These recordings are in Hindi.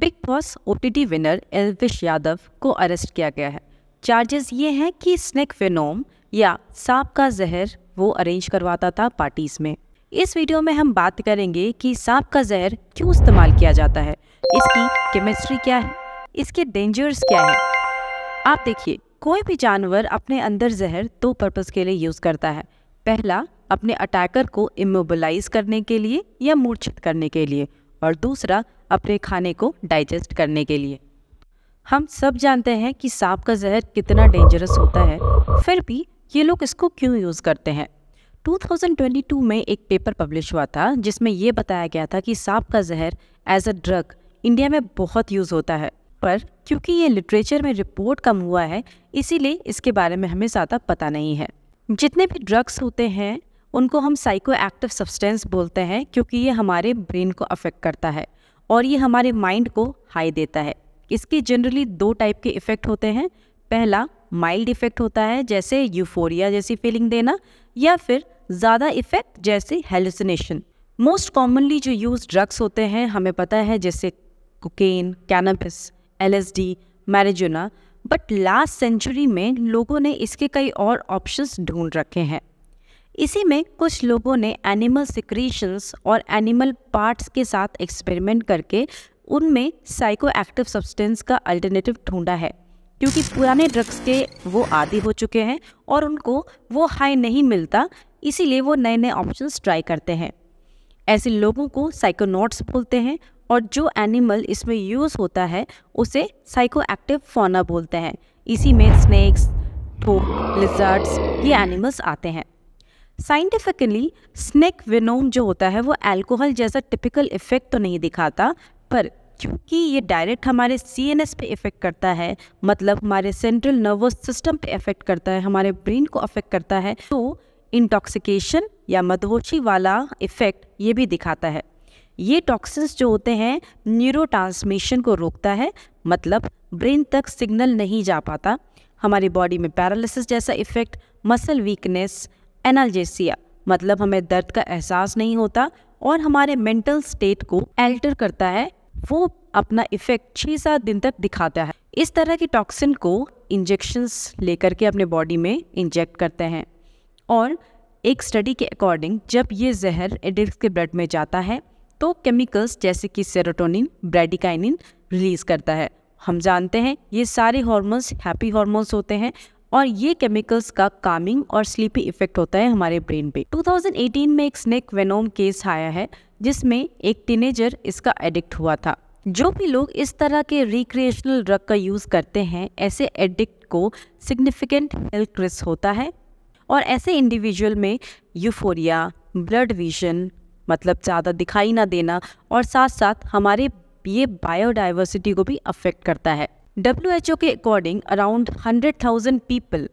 बिग बॉस ओ विनर एल्विश यादव को अरेस्ट किया गया है चार्जेस ये हैं कि स्नेक फेनोम या सांप का जहर वो अरेंज करवाता था पार्टीज में इस वीडियो में हम बात करेंगे कि सांप का जहर क्यों इस्तेमाल किया जाता है इसकी केमिस्ट्री क्या है इसके डेंजर्स क्या है आप देखिए कोई भी जानवर अपने अंदर जहर दो पर्पज़ के लिए यूज़ करता है पहला अपने अटैकर को इमोबलाइज करने के लिए या मूर्छित करने के लिए और दूसरा अपने खाने को डाइजेस्ट करने के लिए हम सब जानते हैं कि सांप का जहर कितना डेंजरस होता है फिर भी ये लोग इसको क्यों यूज़ करते हैं 2022 में एक पेपर पब्लिश हुआ था जिसमें यह बताया गया था कि सांप का जहर एज अ ड्रग इंडिया में बहुत यूज़ होता है पर क्योंकि ये लिटरेचर में रिपोर्ट कम हुआ है इसीलिए इसके बारे में हमें ज़्यादा पता नहीं है जितने भी ड्रग्स होते हैं उनको हम साइको एक्टिव सब्सटेंस बोलते हैं क्योंकि ये हमारे ब्रेन को अफेक्ट करता है और ये हमारे माइंड को हाई देता है इसके जनरली दो टाइप के इफ़ेक्ट होते हैं पहला माइल्ड इफ़ेक्ट होता है जैसे यूफोरिया जैसी फीलिंग देना या फिर ज़्यादा इफ़ेक्ट जैसे हेलुसिनेशन मोस्ट कॉमनली जो यूज ड्रग्स होते हैं हमें पता है जैसे cocaine S D marijuana but last century में लोगों ने इसके कई और ऑप्शंस ढूंढ रखे हैं इसी में कुछ लोगों ने एनिमल सिक्रीशंस और एनिमल पार्ट्स के साथ एक्सपेरिमेंट करके उनमें साइको एक्टिव सब्सटेंस का अल्टरनेटिव ढूंढा है क्योंकि पुराने ड्रग्स के वो आदि हो चुके हैं और उनको वो हाई नहीं मिलता इसीलिए वो नए नए ऑप्शंस ट्राई करते हैं ऐसे लोगों को साइकोनॉट्स बोलते हैं और जो एनिमल इसमें यूज़ होता है उसे साइको एक्टिव फोना बोलते हैं इसी में स्नैक्स थोक लिजर्ट्स ये एनिमल्स आते हैं साइंटिफिकली स्नेक विनोम जो होता है वो अल्कोहल जैसा टिपिकल इफ़ेक्ट तो नहीं दिखाता पर क्योंकि ये डायरेक्ट हमारे सी एन एस पे इफ़ेक्ट करता है मतलब हमारे सेंट्रल नर्वस सिस्टम पे इफ़ेक्ट करता है हमारे ब्रेन को अफेक्ट करता है तो इंटॉक्सिकेशन या मदहोशी वाला इफ़ेक्ट ये भी दिखाता है ये टॉक्सिन्स जो होते हैं न्यूरो को रोकता है मतलब ब्रेन तक सिग्नल नहीं जा पाता हमारी बॉडी में पैरालिसिस जैसा इफ़ेक्ट मसल वीकनेस एनालजेसिया मतलब हमें दर्द का एहसास नहीं होता और हमारे मेंटल स्टेट को एल्टर करता है वो अपना इफेक्ट छः सात दिन तक दिखाता है इस तरह की टॉक्सिन को इंजेक्शन्स लेकर के अपने बॉडी में इंजेक्ट करते हैं और एक स्टडी के अकॉर्डिंग जब ये जहर एडिक्स के ब्लड में जाता है तो केमिकल्स जैसे कि सेरोटोनिन ब्रेडिकाइनिन रिलीज़ करता है हम जानते हैं ये सारे हॉर्मोन्स हैप्पी हॉर्मोन्स होते हैं और ये केमिकल्स का कामिंग और स्लीपी इफेक्ट होता है हमारे ब्रेन पे 2018 में एक स्नेक वेनोम केस आया है जिसमें एक टीनेजर इसका एडिक्ट हुआ था जो भी लोग इस तरह के रिक्रिएशनल ड्रग का यूज़ करते हैं ऐसे एडिक्ट को सिग्निफिकेंट हेल्थ रिस्क होता है और ऐसे इंडिविजुअल में यूफोरिया ब्लड विजन मतलब ज़्यादा दिखाई ना देना और साथ साथ हमारे ये बायोडाइवर्सिटी को भी अफेक्ट करता है डब्ल्यू एच ओ के according around hundred thousand people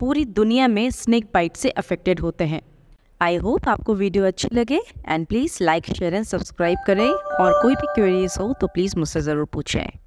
पूरी दुनिया में स्नेक बाइट से अफेक्टेड होते हैं आई होप आपको वीडियो अच्छी लगे and please like share and subscribe करें और कोई भी क्वेरीज हो तो प्लीज़ मुझसे ज़रूर पूछें